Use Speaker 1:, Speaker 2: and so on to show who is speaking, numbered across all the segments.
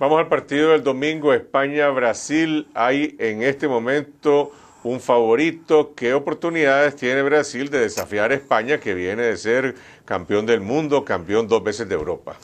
Speaker 1: Vamos al partido del domingo España-Brasil. Hay en este momento un favorito. ¿Qué oportunidades tiene Brasil de desafiar a España que viene de ser campeón del mundo, campeón dos veces de Europa?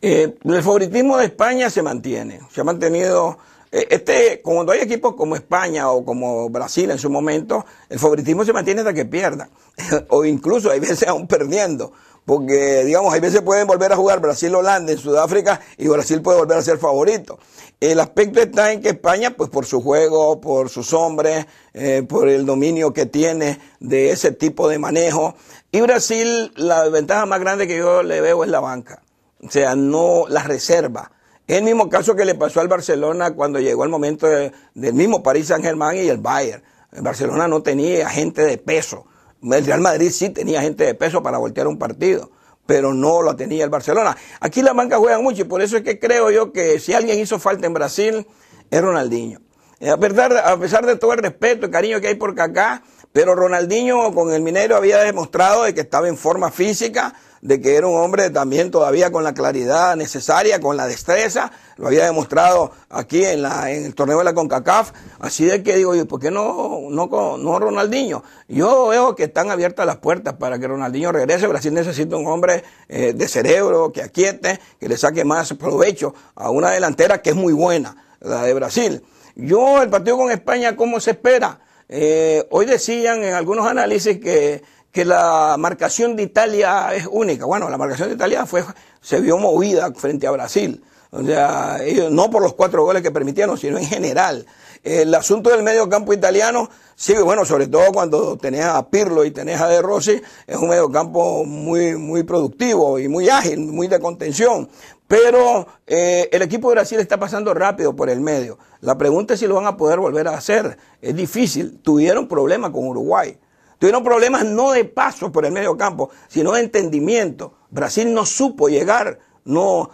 Speaker 2: Eh, el favoritismo de España se mantiene. Se ha mantenido eh, este, cuando hay equipos como España o como Brasil en su momento, el favoritismo se mantiene hasta que pierda, o incluso hay veces aún perdiendo porque digamos, hay veces pueden volver a jugar Brasil-Holanda en Sudáfrica y Brasil puede volver a ser favorito. El aspecto está en que España, pues por su juego, por sus hombres, eh, por el dominio que tiene de ese tipo de manejo, y Brasil, la ventaja más grande que yo le veo es la banca, o sea, no la reserva Es el mismo caso que le pasó al Barcelona cuando llegó el momento del mismo París san Germain y el Bayern. El Barcelona no tenía gente de peso el Real Madrid sí tenía gente de peso para voltear un partido, pero no lo tenía el Barcelona. Aquí la banca juega mucho y por eso es que creo yo que si alguien hizo falta en Brasil es Ronaldinho. Eh, a pesar, a pesar de todo el respeto y cariño que hay por Cacá, pero Ronaldinho con el Minero había demostrado de que estaba en forma física, de que era un hombre también todavía con la claridad necesaria, con la destreza, lo había demostrado aquí en, la, en el torneo de la CONCACAF, así de que digo yo, ¿por qué no, no, Ronaldinho? Yo veo que están abiertas las puertas para que Ronaldinho regrese, Brasil necesita un hombre eh, de cerebro, que aquiete, que le saque más provecho a una delantera que es muy buena, la de Brasil. Yo, el partido con España, ¿cómo se espera? Eh, hoy decían en algunos análisis que, que la marcación de Italia es única. Bueno, la marcación de Italia fue, se vio movida frente a Brasil. O sea, no por los cuatro goles que permitieron, sino en general. El asunto del medio campo italiano, sigue bueno, sobre todo cuando tenés a Pirlo y tenés a De Rossi, es un medio campo muy, muy productivo y muy ágil, muy de contención. Pero eh, el equipo de Brasil está pasando rápido por el medio. La pregunta es si lo van a poder volver a hacer. Es difícil. Tuvieron problemas con Uruguay. Tuvieron problemas no de paso por el medio campo, sino de entendimiento. Brasil no supo llegar no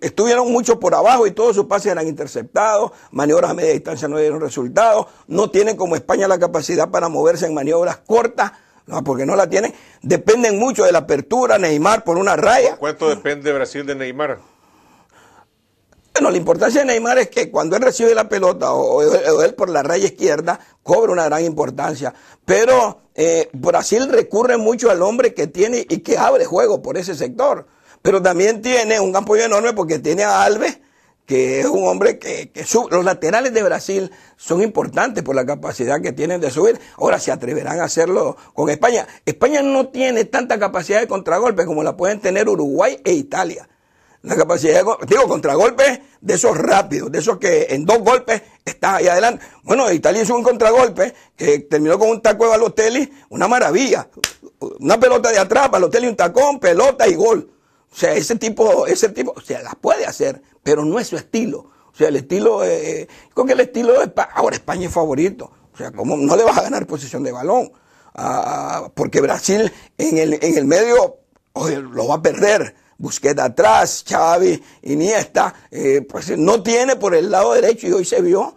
Speaker 2: estuvieron mucho por abajo y todos sus pases eran interceptados, maniobras a media distancia no dieron resultados, no tienen como España la capacidad para moverse en maniobras cortas, porque no la tienen, dependen mucho de la apertura, Neymar por una raya.
Speaker 1: ¿Cuánto depende Brasil de Neymar?
Speaker 2: Bueno, la importancia de Neymar es que cuando él recibe la pelota o, él por la raya izquierda, cobra una gran importancia. Pero eh, Brasil recurre mucho al hombre que tiene y que abre juego por ese sector pero también tiene un apoyo enorme porque tiene a Alves, que es un hombre que, sube. Los laterales de Brasil son importantes por la capacidad que tienen de subir. Ahora se atreverán a hacerlo con España. España no tiene tanta capacidad de contragolpe como la pueden tener Uruguay e Italia. La capacidad, de, digo, contragolpes de esos rápidos, de esos que en dos golpes están ahí adelante. Bueno, Italia hizo un contragolpe que terminó con un taco de Balotelli, una maravilla. Una pelota de atrás, Balotelli un tacón, pelota y gol. O sea, ese tipo, ese tipo, o sea, las puede hacer, pero no es su estilo. O sea, el estilo, con eh, eh, con el estilo, ahora España es favorito. O sea, como no le vas a ganar posición de balón? Ah, ah, porque Brasil en el, en el medio oye, lo va a perder. Busqueta atrás, Xavi, Iniesta, eh, pues no tiene por el lado derecho y hoy se vio.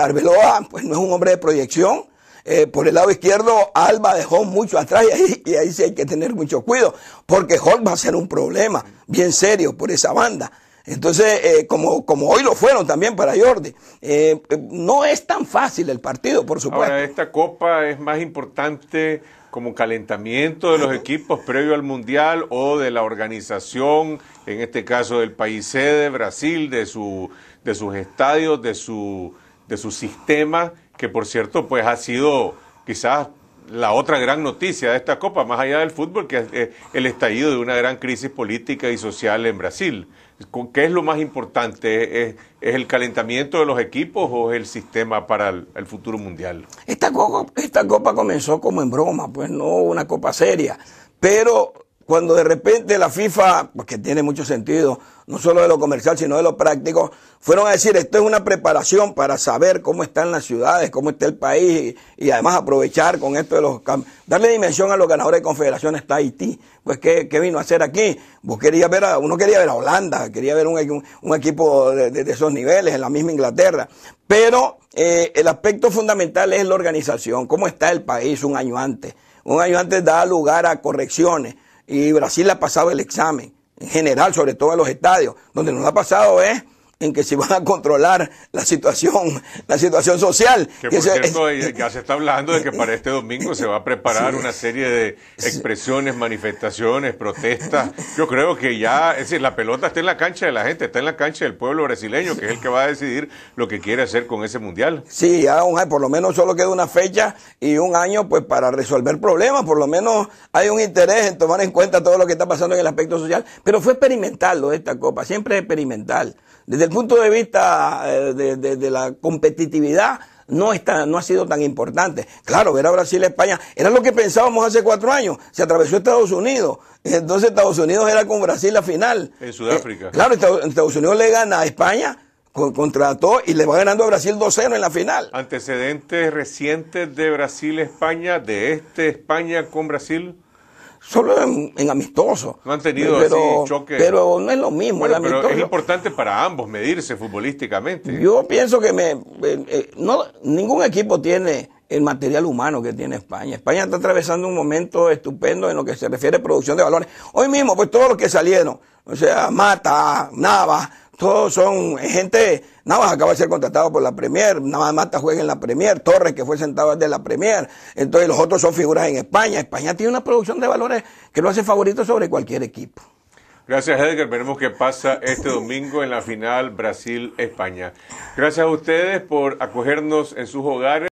Speaker 2: Arbeloa, pues no es un hombre de proyección. Eh, por el lado izquierdo, Alba dejó mucho atrás y ahí, sí hay que tener mucho cuidado, porque Holt va a ser un problema bien serio por esa banda. Entonces, eh, como, hoy lo fueron también para Jordi, eh, no es tan fácil el partido, por supuesto.
Speaker 1: esta copa es más importante como calentamiento de los equipos previo al Mundial o de la organización, en este caso del país sede, Brasil, de, su, de sus estadios, de, su, de sus sistemas que por cierto, pues ha sido quizás la otra gran noticia de esta Copa, más allá del fútbol, que es eh, el estallido de una gran crisis política y social en Brasil. ¿Qué es lo más importante? ¿Es, el calentamiento de los equipos o es el sistema para el, futuro mundial?
Speaker 2: Esta esta copa comenzó como en broma, pues no una copa seria, pero cuando de repente la FIFA, pues que tiene mucho sentido, no solo de lo comercial, sino de lo práctico, fueron a decir, esto es una preparación para saber cómo están las ciudades, cómo está el país, y, además aprovechar con esto de los cambios. Darle dimensión a los ganadores de confederaciones está Haití. Pues, ¿qué, vino a hacer aquí? Vos querías ver a, uno quería ver a Holanda, quería ver un, equipo de, esos niveles, en la misma Inglaterra. Pero eh, el aspecto fundamental es la organización, cómo está el país un año antes. Un año antes da lugar a correcciones y Brasil ha pasado el examen, en general, sobre todo en los estadios. Donde no ha pasado es en que se va a controlar la situación, la situación social. ya
Speaker 1: se está hablando de que para este domingo se va a preparar una serie de expresiones, manifestaciones, protestas. Yo creo que ya, es decir, la pelota está en la cancha de la gente, está en la cancha del pueblo brasileño, que es el que va a decidir lo que quiere hacer con ese mundial.
Speaker 2: Sí, ya por lo menos solo queda una fecha y un año pues para resolver problemas, por lo menos hay un interés en tomar en cuenta todo lo que está pasando en el aspecto social, pero fue experimental lo de esta copa, siempre es experimental. Desde el punto de vista eh, de, la competitividad, no, está, no ha sido tan importante. Claro, ver a Brasil España era lo que pensábamos hace cuatro años. Se atravesó Estados Unidos. Entonces Estados Unidos era con Brasil la final.
Speaker 1: En Sudáfrica. Eh,
Speaker 2: claro, Estados Unidos le gana a España contrató y le va ganando a Brasil 2-0 en la final.
Speaker 1: Antecedentes recientes de Brasil-España, de este España con Brasil solo en, amistoso. No han tenido pero, así choque. Pero no es lo mismo. es importante para ambos medirse futbolísticamente. Yo pienso que me, eh,
Speaker 2: eh, no, ningún equipo tiene el material humano que tiene España. España está atravesando un momento estupendo en lo que se refiere a producción de balones. Hoy mismo, pues todos los que salieron, o sea, Mata, Navas todos son eh, gente, Navas acaba de ser contratado por la Premier, Navas Mata juega en la Premier, Torres que fue sentado de la Premier, entonces los otros son figuras en España. España tiene una producción de valores que lo hace favorito sobre cualquier equipo.
Speaker 1: Gracias Edgar, veremos qué pasa este domingo en la final Brasil-España. Gracias a ustedes por acogernos en sus hogares.